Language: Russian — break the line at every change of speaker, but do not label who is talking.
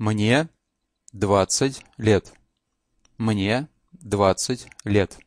Мне двадцать лет. Мне двадцать лет.